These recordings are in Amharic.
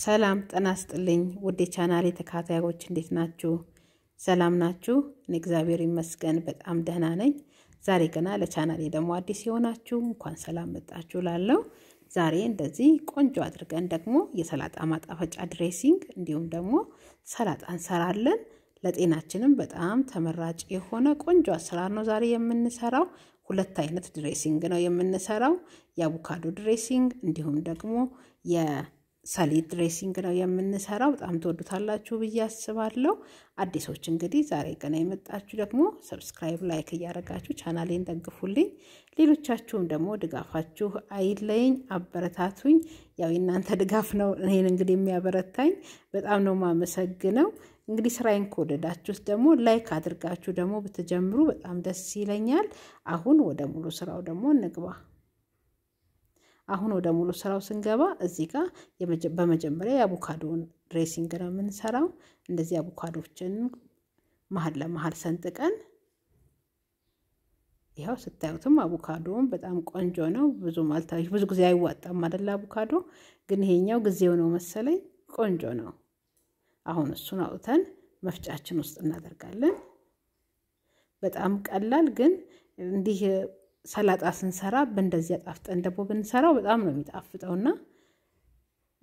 ሰላም ጤና ይስጥልኝ ውድ የቻናሌ ተከታታዮች እንዴት ናችሁ? ሰላም ናችሁ? እኔ እግዚአብሔር ይመስገን በጣም ደህና ነኝ። ዛሬ ገና ለቻናሌ ደግሞ አዲስ የሆናችሁ እንኳን ሰላም መጣችሁ ላለው ዛሬ እንደዚህ ቆንጆ አድርገን ደግሞ የሰላጣ ማጣፈጫ ድሬሲንግ እንዲሁም ደግሞ ሰላጣ እንሰራለን። ለጤናችንም በጣም ተመራጭ የሆነ ቆንጆ አሰራር ነው ዛሬ የምንሰራው። ሁለት አይነት ድሬሲንግ ነው የምንሰራው፣ የአቮካዶ ድሬሲንግ እንዲሁም ደግሞ ሰሊድ ድሬሲንግ ነው የምንሰራው። በጣም ትወዱታላችሁ ብዬ አስባለሁ። አዲሶች እንግዲህ ዛሬ ገና የመጣችሁ ደግሞ ሰብስክራይብ፣ ላይክ እያደረጋችሁ ቻናሌን ደግፉልኝ። ሌሎቻችሁም ደግሞ ድጋፋችሁ አይለኝ አበረታቱኝ። ያው የእናንተ ድጋፍ ነው እኔን እንግዲህ የሚያበረታኝ። በጣም ነው ማመሰግነው። እንግዲህ ስራዬን ከወደዳችሁት ደግሞ ላይክ አድርጋችሁ ደግሞ ብትጀምሩ በጣም ደስ ይለኛል። አሁን ወደ ሙሉ ስራው ደግሞ እንግባ። አሁን ወደ ሙሉ ስራው ስንገባ እዚህ ጋር በመጀመሪያ የአቮካዶን ድሬሲንግ ነው የምንሰራው። እንደዚህ አቮካዶችን መሀል ለመሀል ሰንጥቀን ይኸው ስታዩትም አቮካዶውን በጣም ቆንጆ ነው። ብዙ ማልታዎች ብዙ ጊዜ አይዋጣም አይደለ? አቮካዶ ግን ይሄኛው ጊዜው ነው መሰለኝ ቆንጆ ነው። አሁን እሱን አውጥተን መፍጫችን ውስጥ እናደርጋለን። በጣም ቀላል ግን እንዲህ ሰላጣ ስንሰራ በእንደዚህ አጣፍጠን ደግሞ ብንሰራው በጣም ነው የሚጣፍጠው እና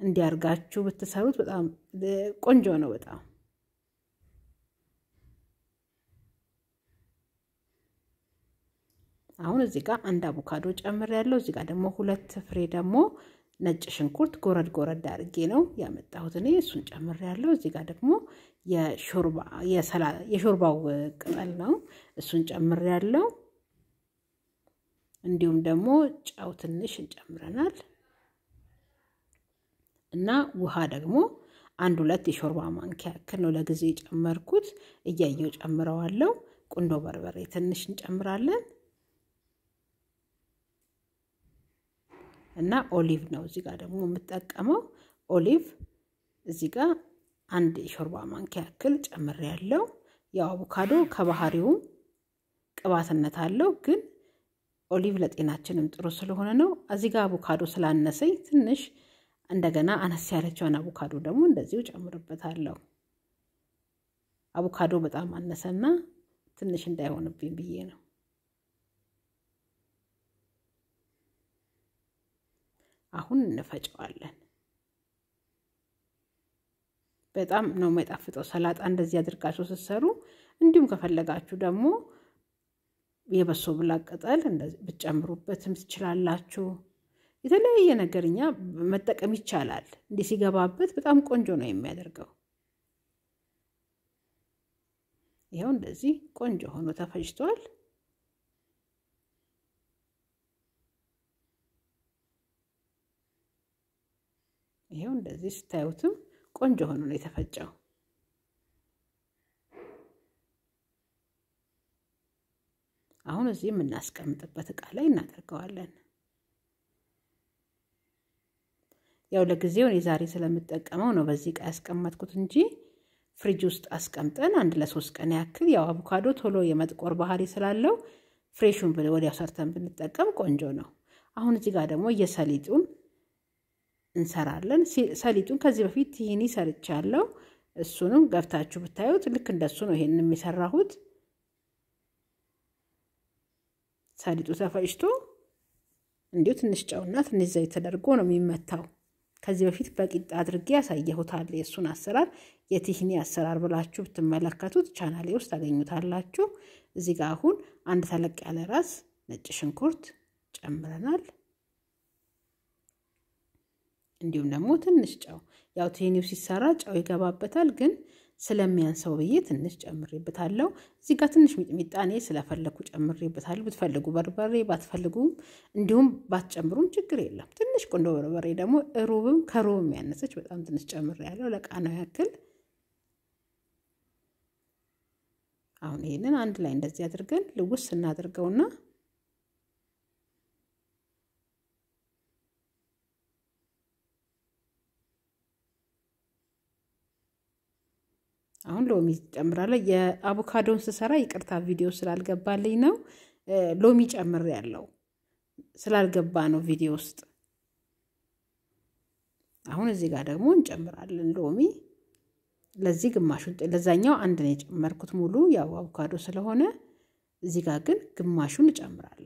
እንዲያርጋችሁ ብትሰሩት በጣም ቆንጆ ነው። በጣም አሁን እዚህ ጋር አንድ አቮካዶ ጨምር ያለው እዚህ ጋር ደግሞ ሁለት ፍሬ ደግሞ ነጭ ሽንኩርት ጎረድ ጎረድ አድርጌ ነው ያመጣሁት እኔ እሱን ጨምር ያለው። እዚህ ጋር ደግሞ የሾርባው ቅጠል ነው እሱን ጨምር ያለው። እንዲሁም ደግሞ ጨው ትንሽ እንጨምረናል እና ውሃ ደግሞ አንድ ሁለት የሾርባ ማንኪያ ያክል ነው ለጊዜ የጨመርኩት። እያየው ጨምረዋለው። ቁንዶ በርበሬ ትንሽ እንጨምራለን እና ኦሊቭ ነው እዚህ ጋር ደግሞ የምጠቀመው ኦሊቭ እዚህ ጋር አንድ የሾርባ ማንኪያ ያክል ጨምሬ ያለው። ያው አቮካዶ ከባህሪውም ቅባትነት አለው ግን ኦሊቭ ለጤናችንም ጥሩ ስለሆነ ነው። እዚህ ጋር አቮካዶ ስላነሰኝ ትንሽ እንደገና አነስ ያለችውን አቮካዶ ደግሞ እንደዚሁ ጨምርበታለሁ። አቮካዶ በጣም አነሰና ትንሽ እንዳይሆንብኝ ብዬ ነው። አሁን እንፈጨዋለን። በጣም ነው የሚጣፍጠው ሰላጣ እንደዚህ አድርጋችሁ ስትሰሩ። እንዲሁም ከፈለጋችሁ ደግሞ የበሶ ብላ ቅጠል ብትጨምሩበትም ትችላላችሁ። የተለያየ ነገር እኛ መጠቀም ይቻላል። እንዲህ ሲገባበት በጣም ቆንጆ ነው የሚያደርገው። ይኸው እንደዚህ ቆንጆ ሆኖ ተፈጭቷል። ይኸው እንደዚህ ስታዩትም ቆንጆ ሆኖ ነው የተፈጨው። እዚህ የምናስቀምጥበት እቃ ላይ እናደርገዋለን። ያው ለጊዜው እኔ ዛሬ ስለምጠቀመው ነው በዚህ እቃ ያስቀመጥኩት እንጂ ፍሪጅ ውስጥ አስቀምጠን አንድ ለሶስት ቀን ያክል ያው አቮካዶ ቶሎ የመጥቆር ባህሪ ስላለው ፍሬሹን ወዲያው ሰርተን ብንጠቀም ቆንጆ ነው። አሁን እዚህ ጋር ደግሞ የሰሊጡን እንሰራለን። ሰሊጡን ከዚህ በፊት ይህኒ ሰርቻለሁ። እሱንም ገብታችሁ ብታዩት ልክ እንደሱ ነው ይሄንን የሚሰራሁት። ሰሊጡ ተፈጭቶ እንዲሁ ትንሽ ጨውና ትንሽ ዘይት ተደርጎ ነው የሚመታው። ከዚህ በፊት በቂጣ አድርጌ ያሳየሁታል። የእሱን አሰራር የቲህኒ አሰራር ብላችሁ ብትመለከቱት ቻናሌ ውስጥ ታገኙታላችሁ። እዚህ ጋር አሁን አንድ ተለቅ ያለ ራስ ነጭ ሽንኩርት ጨምረናል። እንዲሁም ደግሞ ትንሽ ጨው፣ ያው ቲህኒው ሲሰራ ጨው ይገባበታል፣ ግን ስለሚያንሰው ብዬ ትንሽ ጨምሬበታለሁ። እዚህ ጋር ትንሽ ሚጥሚጣ እኔ ስለፈለኩ ጨምሬበታለሁ። ብትፈልጉ በርበሬ ባትፈልጉም እንዲሁም ባትጨምሩም ችግር የለም። ትንሽ ቁንዶ በርበሬ ደግሞ ሩብም ከሩብም ያነሰች በጣም ትንሽ ጨምሬ ያለው ለቃናው ያክል። አሁን ይህንን አንድ ላይ እንደዚህ አድርገን ልውስ እናድርገውና ሎሚ ጨምራለሁ። የአቮካዶን ስሰራ ይቅርታ ቪዲዮ ስላልገባልኝ ነው። ሎሚ ጨምር ያለው ስላልገባ ነው ቪዲዮ ውስጥ። አሁን እዚህ ጋር ደግሞ እንጨምራለን ሎሚ። ለዚህ ግማሹን ለዛኛው አንድ ነው የጨመርኩት ሙሉ ያው አቮካዶ ስለሆነ እዚህ ጋር ግን ግማሹን እጨምራለሁ።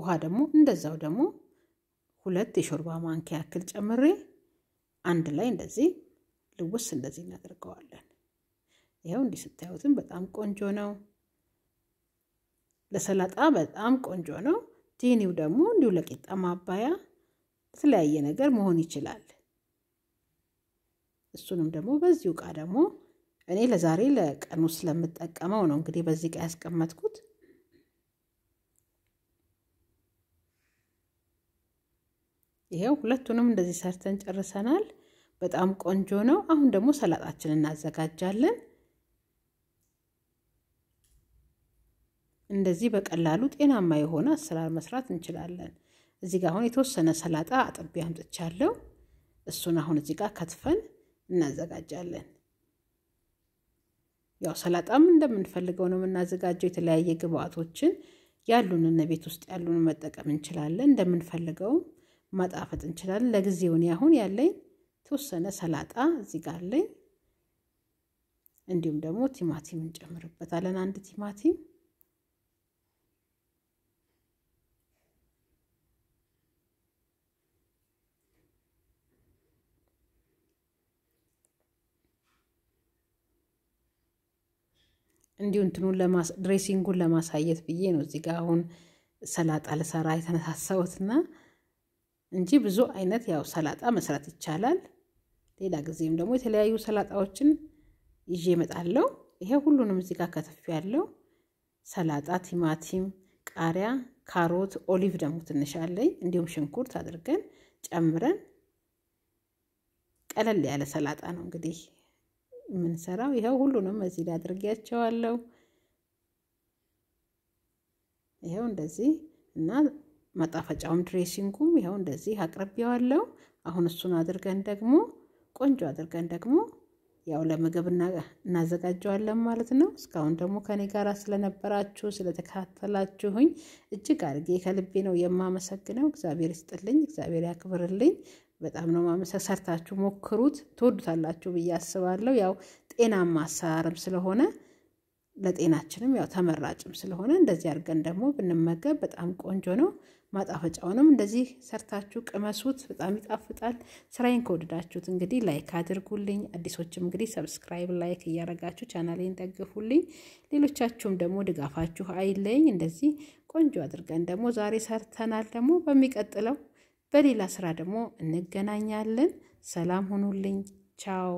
ውሃ ደግሞ እንደዛው ደግሞ ሁለት የሾርባ ማንኪያ ያክል ጨምሬ አንድ ላይ እንደዚህ ልውስ እንደዚህ እናደርገዋለን። ይኸው እንዲህ ስታዩትም በጣም ቆንጆ ነው። ለሰላጣ በጣም ቆንጆ ነው። ቲኒው ደግሞ እንዲሁ ለቂጣ ማባያ የተለያየ ነገር መሆን ይችላል። እሱንም ደግሞ በዚሁ እቃ ደግሞ እኔ ለዛሬ ለቀኑ ስለምጠቀመው ነው እንግዲህ በዚህ እቃ ያስቀመጥኩት። ይሄው ሁለቱንም እንደዚህ ሰርተን ጨርሰናል። በጣም ቆንጆ ነው። አሁን ደግሞ ሰላጣችን እናዘጋጃለን። እንደዚህ በቀላሉ ጤናማ የሆነ አሰራር መስራት እንችላለን። እዚህ ጋር አሁን የተወሰነ ሰላጣ አጥቤ አምጥቻለሁ። እሱን አሁን እዚህ ጋር ከትፈን እናዘጋጃለን። ያው ሰላጣም እንደምንፈልገው ነው የምናዘጋጀው። የተለያየ ግብአቶችን ያሉንን ቤት ውስጥ ያሉን መጠቀም እንችላለን እንደምንፈልገውም ማጣፈጥ እንችላለን። ለጊዜውን ያሁን አሁን ያለኝ የተወሰነ ሰላጣ እዚህ ጋር አለኝ። እንዲሁም ደግሞ ቲማቲም እንጨምርበታለን። አንድ ቲማቲም እንዲሁ እንትኑን ድሬሲንጉን ለማሳየት ብዬ ነው እዚህ ጋር አሁን ሰላጣ ልሰራ የተነሳሳሁትና እንጂ ብዙ አይነት ያው ሰላጣ መስራት ይቻላል። ሌላ ጊዜም ደግሞ የተለያዩ ሰላጣዎችን ይዤ እመጣለሁ። ይሄ ሁሉንም እዚህ ጋር ከተፍ ያለው ሰላጣ፣ ቲማቲም፣ ቃሪያ፣ ካሮት፣ ኦሊቭ ደግሞ ትንሽ አለኝ እንዲሁም ሽንኩርት አድርገን ጨምረን ቀለል ያለ ሰላጣ ነው እንግዲህ የምንሰራው። ይኸው ሁሉንም እዚህ ላይ አድርጌያቸዋለሁ። ይኸው እንደዚህ እና መጣፈጫውም ድሬሲንጉም ይኸው እንደዚህ አቅርቤዋለሁ። አሁን እሱን አድርገን ደግሞ ቆንጆ አድርገን ደግሞ ያው ለምግብ እናዘጋጀዋለን ማለት ነው። እስካሁን ደግሞ ከኔ ጋር ስለነበራችሁ ስለተከታተላችሁኝ እጅግ አድርጌ ከልቤ ነው የማመሰግነው። እግዚአብሔር ይስጥልኝ፣ እግዚአብሔር ያክብርልኝ። በጣም ነው ማመሰግ። ሰርታችሁ ሞክሩት፣ ትወዱታላችሁ ብዬ አስባለሁ። ያው ጤናማ አሰራርም ስለሆነ ለጤናችንም ያው ተመራጭም ስለሆነ እንደዚህ አድርገን ደግሞ ብንመገብ በጣም ቆንጆ ነው። ማጣፈጫውንም እንደዚህ ሰርታችሁ ቅመሱት፣ በጣም ይጣፍጣል። ስራዬን ከወደዳችሁት እንግዲህ ላይክ አድርጉልኝ። አዲሶችም እንግዲህ ሰብስክራይብ፣ ላይክ እያረጋችሁ ቻናሌን ደግፉልኝ። ሌሎቻችሁም ደግሞ ድጋፋችሁ አይለኝ። እንደዚህ ቆንጆ አድርገን ደግሞ ዛሬ ሰርተናል። ደግሞ በሚቀጥለው በሌላ ስራ ደግሞ እንገናኛለን። ሰላም ሁኑልኝ። ቻው